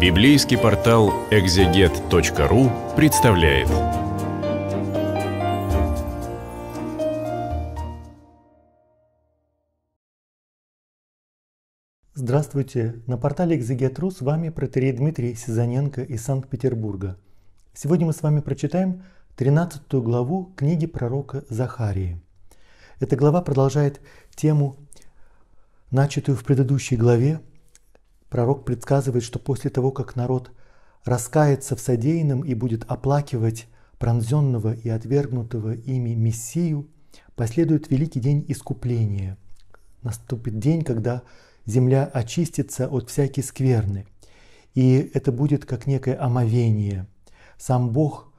Библейский портал экзегет.ру представляет. Здравствуйте! На портале Экзегет.ру с вами протерей Дмитрий Сизаненко из Санкт-Петербурга. Сегодня мы с вами прочитаем 13 главу книги пророка Захарии. Эта глава продолжает тему, начатую в предыдущей главе – Пророк предсказывает, что после того, как народ раскается в содеянном и будет оплакивать пронзенного и отвергнутого ими Мессию, последует великий день искупления. Наступит день, когда земля очистится от всякой скверны. И это будет как некое омовение. Сам Бог,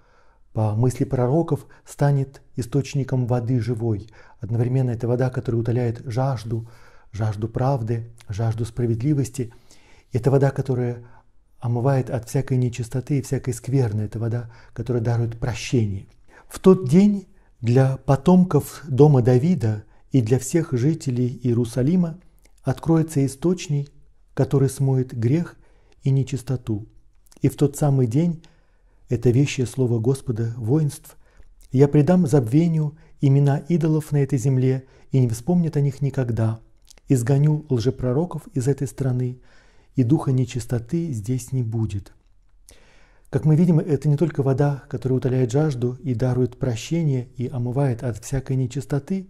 по мысли пророков, станет источником воды живой. Одновременно это вода, которая утоляет жажду, жажду правды, жажду справедливости это вода, которая омывает от всякой нечистоты и всякой скверны. Это вода, которая дарует прощение. В тот день для потомков дома Давида и для всех жителей Иерусалима откроется источник, который смоет грех и нечистоту. И в тот самый день, это вещее слово Господа воинств, я предам забвению имена идолов на этой земле и не вспомнят о них никогда. Изгоню лжепророков из этой страны, и духа нечистоты здесь не будет. Как мы видим, это не только вода, которая утоляет жажду и дарует прощение и омывает от всякой нечистоты,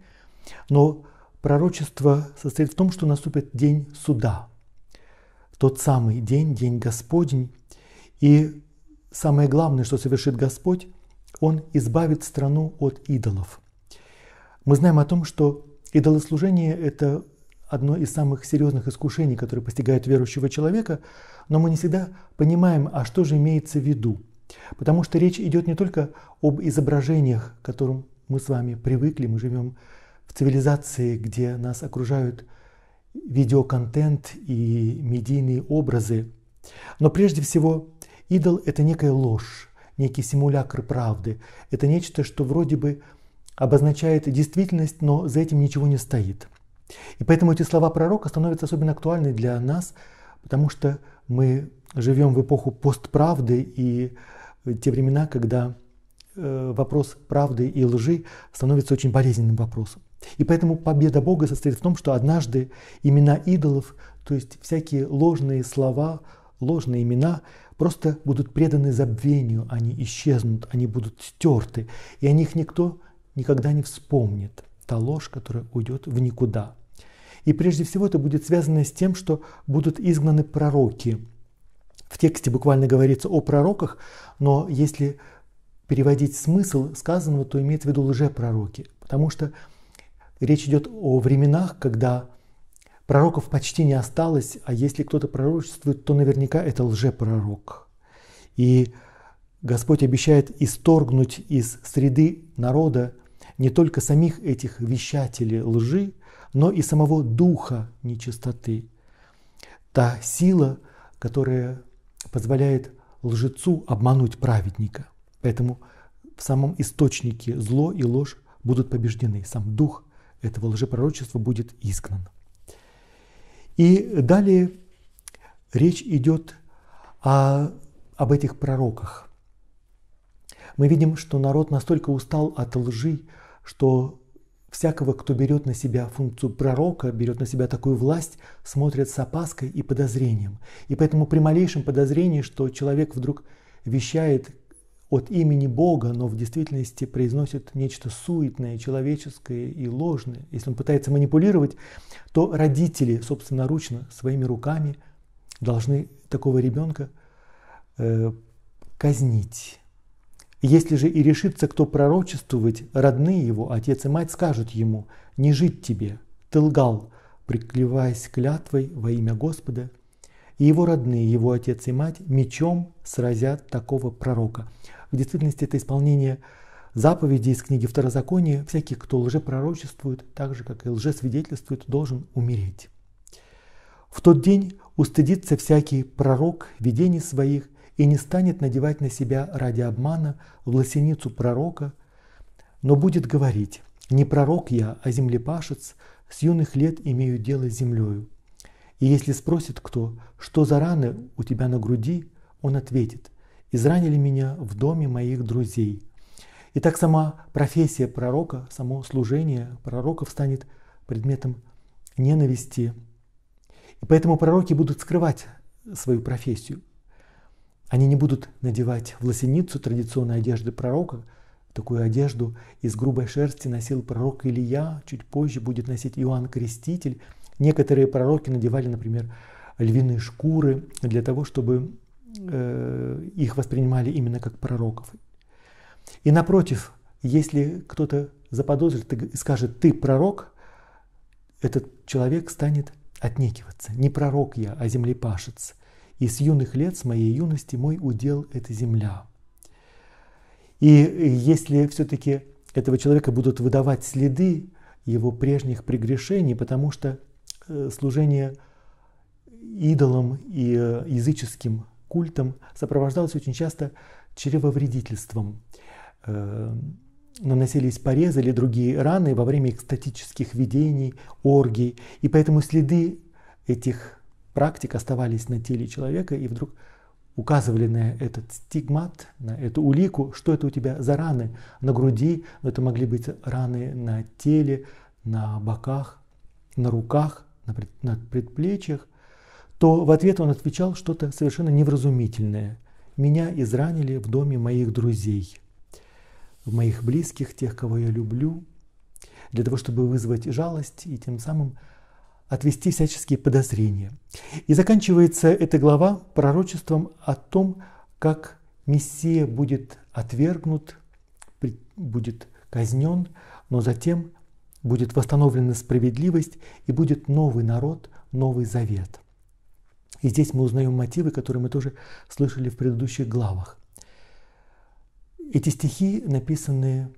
но пророчество состоит в том, что наступит день суда, тот самый день, день Господень, и самое главное, что совершит Господь, Он избавит страну от идолов. Мы знаем о том, что идолослужение – это одно из самых серьезных искушений, которые постигают верующего человека, но мы не всегда понимаем, а что же имеется в виду. Потому что речь идет не только об изображениях, к которым мы с вами привыкли, мы живем в цивилизации, где нас окружают видеоконтент и медийные образы. Но прежде всего идол – это некая ложь, некий симулякр правды. Это нечто, что вроде бы обозначает действительность, но за этим ничего не стоит. И поэтому эти слова пророка становятся особенно актуальны для нас, потому что мы живем в эпоху постправды и те времена, когда э, вопрос правды и лжи становится очень болезненным вопросом. И поэтому победа Бога состоит в том, что однажды имена идолов, то есть всякие ложные слова, ложные имена, просто будут преданы забвению, они исчезнут, они будут стерты, и о них никто никогда не вспомнит. Та ложь, которая уйдет в никуда. И прежде всего это будет связано с тем, что будут изгнаны пророки. В тексте буквально говорится о пророках, но если переводить смысл сказанного, то имеется в виду лжепророки, потому что речь идет о временах, когда пророков почти не осталось, а если кто-то пророчествует, то наверняка это лжепророк. И Господь обещает исторгнуть из среды народа не только самих этих вещателей лжи, но и самого духа нечистоты. Та сила, которая позволяет лжецу обмануть праведника. Поэтому в самом источнике зло и ложь будут побеждены. Сам дух этого лжепророчества будет изгнан. И далее речь идет о, об этих пророках. Мы видим, что народ настолько устал от лжи, что всякого, кто берет на себя функцию пророка, берет на себя такую власть, смотрят с опаской и подозрением. И поэтому при малейшем подозрении, что человек вдруг вещает от имени Бога, но в действительности произносит нечто суетное, человеческое и ложное, если он пытается манипулировать, то родители собственноручно своими руками должны такого ребенка э, казнить. Если же и решится кто пророчествовать, родные его, отец и мать, скажут ему, «Не жить тебе, ты лгал, прикрываясь клятвой во имя Господа». И его родные, его отец и мать, мечом сразят такого пророка. В действительности это исполнение заповеди из книги Второзакония. Всякий, кто лжепророчествует, так же, как и лжесвидетельствует, должен умереть. В тот день устыдится всякий пророк видений своих – и не станет надевать на себя ради обмана власеницу пророка, но будет говорить «Не пророк я, а землепашец, с юных лет имею дело с землею». И если спросит кто, что за раны у тебя на груди, он ответит «Изранили меня в доме моих друзей». И так сама профессия пророка, само служение пророков станет предметом ненависти. И поэтому пророки будут скрывать свою профессию. Они не будут надевать в лосиницу традиционной одежды пророка. Такую одежду из грубой шерсти носил пророк Илья, чуть позже будет носить Иоанн Креститель. Некоторые пророки надевали, например, львиные шкуры для того, чтобы э, их воспринимали именно как пророков. И напротив, если кто-то заподозрит и скажет «ты пророк», этот человек станет отнекиваться. Не пророк я, а землепашец – и с юных лет, с моей юности, мой удел – это земля. И если все-таки этого человека будут выдавать следы его прежних прегрешений, потому что э, служение идолам и э, языческим культом сопровождалось очень часто чревовредительством. Э, наносились порезы или другие раны во время экстатических видений, оргий, и поэтому следы этих практик оставались на теле человека и вдруг указывали на этот стигмат, на эту улику, что это у тебя за раны на груди, но это могли быть раны на теле, на боках, на руках, на, пред, на предплечьях, то в ответ он отвечал что-то совершенно невразумительное. «Меня изранили в доме моих друзей, в моих близких, тех, кого я люблю», для того, чтобы вызвать жалость и тем самым отвести всяческие подозрения. И заканчивается эта глава пророчеством о том, как Мессия будет отвергнут, будет казнен, но затем будет восстановлена справедливость и будет новый народ, новый завет. И здесь мы узнаем мотивы, которые мы тоже слышали в предыдущих главах. Эти стихи написаны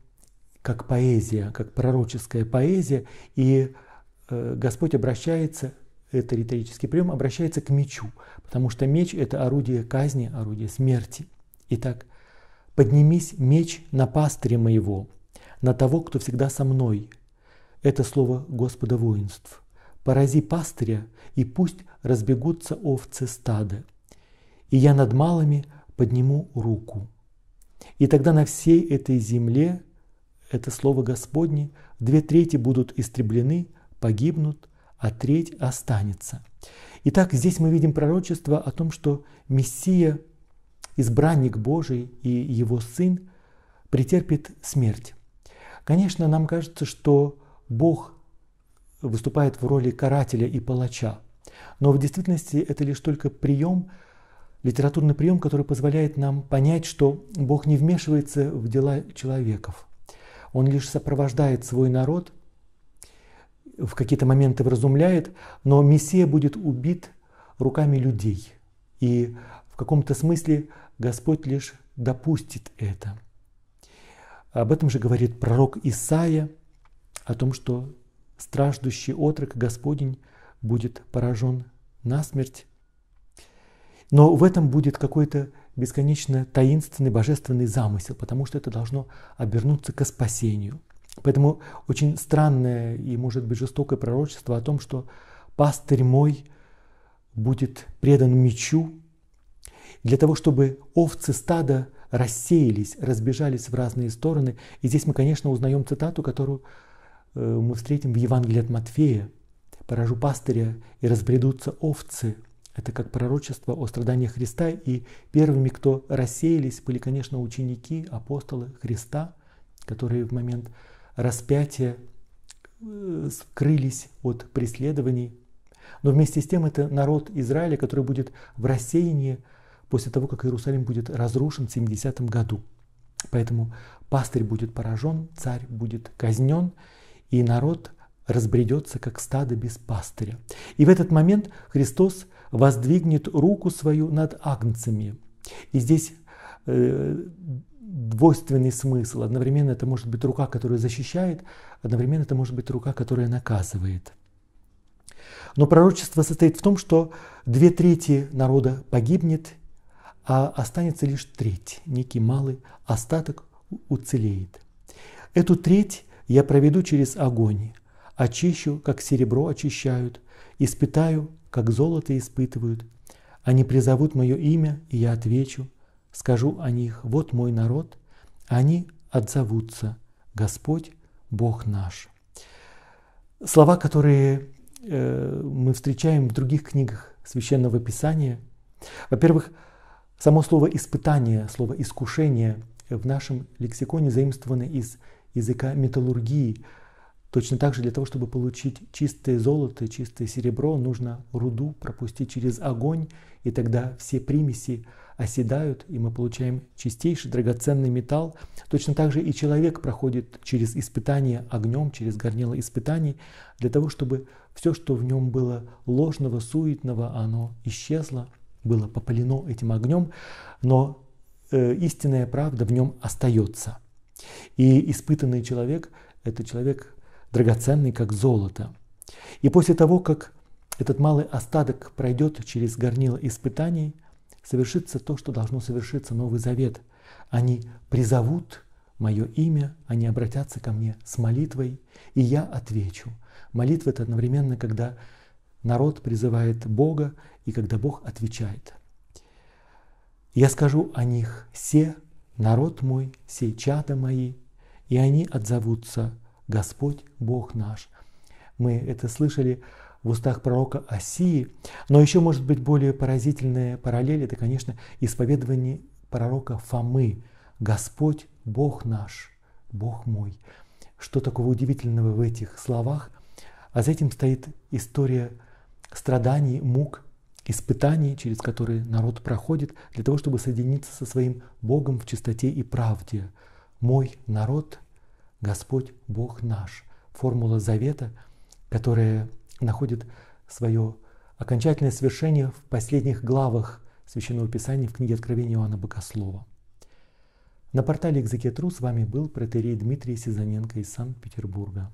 как поэзия, как пророческая поэзия, и Э, Господь обращается, это риторический прием, обращается к мечу, потому что меч – это орудие казни, орудие смерти. Итак, «поднимись меч на пастыря моего, на того, кто всегда со мной». Это слово Господа воинств. «Порази пастыря, и пусть разбегутся овцы стада, и я над малыми подниму руку». И тогда на всей этой земле, это слово Господне, две трети будут истреблены – погибнут, а треть останется. Итак, здесь мы видим пророчество о том, что Мессия, избранник Божий и его сын претерпит смерть. Конечно, нам кажется, что Бог выступает в роли карателя и палача, но в действительности это лишь только прием, литературный прием, который позволяет нам понять, что Бог не вмешивается в дела человеков. Он лишь сопровождает свой народ в какие-то моменты вразумляет, но Мессия будет убит руками людей. И в каком-то смысле Господь лишь допустит это. Об этом же говорит пророк Исаия, о том, что страждущий отрок Господень будет поражен насмерть. Но в этом будет какой-то бесконечно таинственный божественный замысел, потому что это должно обернуться ко спасению – Поэтому очень странное и, может быть, жестокое пророчество о том, что пастырь мой будет предан мечу, для того, чтобы овцы стада рассеялись, разбежались в разные стороны. И здесь мы, конечно, узнаем цитату, которую э, мы встретим в Евангелии от Матфея. «Поражу пастыря, и разбредутся овцы». Это как пророчество о страдании Христа. И первыми, кто рассеялись, были, конечно, ученики, апостолы Христа, которые в момент распятия э, скрылись от преследований. Но вместе с тем это народ Израиля, который будет в рассеянии после того, как Иерусалим будет разрушен в 70 году. Поэтому пастырь будет поражен, царь будет казнен, и народ разбредется, как стадо без пастыря. И в этот момент Христос воздвигнет руку свою над агнцами. И здесь э, двойственный смысл. Одновременно это может быть рука, которая защищает, одновременно это может быть рука, которая наказывает. Но пророчество состоит в том, что две трети народа погибнет, а останется лишь треть, некий малый остаток уцелеет. Эту треть я проведу через огонь, очищу, как серебро очищают, испытаю, как золото испытывают. Они призовут мое имя, и я отвечу, скажу о них, вот мой народ, они отзовутся, Господь Бог наш. Слова, которые э, мы встречаем в других книгах Священного Писания. Во-первых, само слово «испытание», слово «искушение» в нашем лексиконе заимствовано из языка металлургии. Точно так же для того, чтобы получить чистое золото, чистое серебро, нужно руду пропустить через огонь, и тогда все примеси оседают, и мы получаем чистейший драгоценный металл. Точно так же и человек проходит через испытание огнем, через горнило испытаний, для того, чтобы все, что в нем было ложного, суетного, оно исчезло, было попалено этим огнем, но э, истинная правда в нем остается. И испытанный человек – это человек драгоценный, как золото. И после того, как этот малый остаток пройдет через горнило испытаний, совершится то, что должно совершиться Новый Завет. Они призовут мое имя, они обратятся ко мне с молитвой, и я отвечу. Молитва – это одновременно, когда народ призывает Бога и когда Бог отвечает. Я скажу о них все народ мой, все чада мои», и они отзовутся «Господь Бог наш». Мы это слышали в устах пророка Осии. Но еще, может быть, более поразительная параллель – это, конечно, исповедование пророка Фомы. «Господь, Бог наш, Бог мой». Что такого удивительного в этих словах? А за этим стоит история страданий, мук, испытаний, через которые народ проходит, для того, чтобы соединиться со своим Богом в чистоте и правде. «Мой народ, Господь Бог наш» – формула завета, которая находит свое окончательное свершение в последних главах Священного Писания в книге Откровения Иоанна Богослова. На портале «Экзекетру» с вами был протерей Дмитрий Сизаненко из Санкт-Петербурга.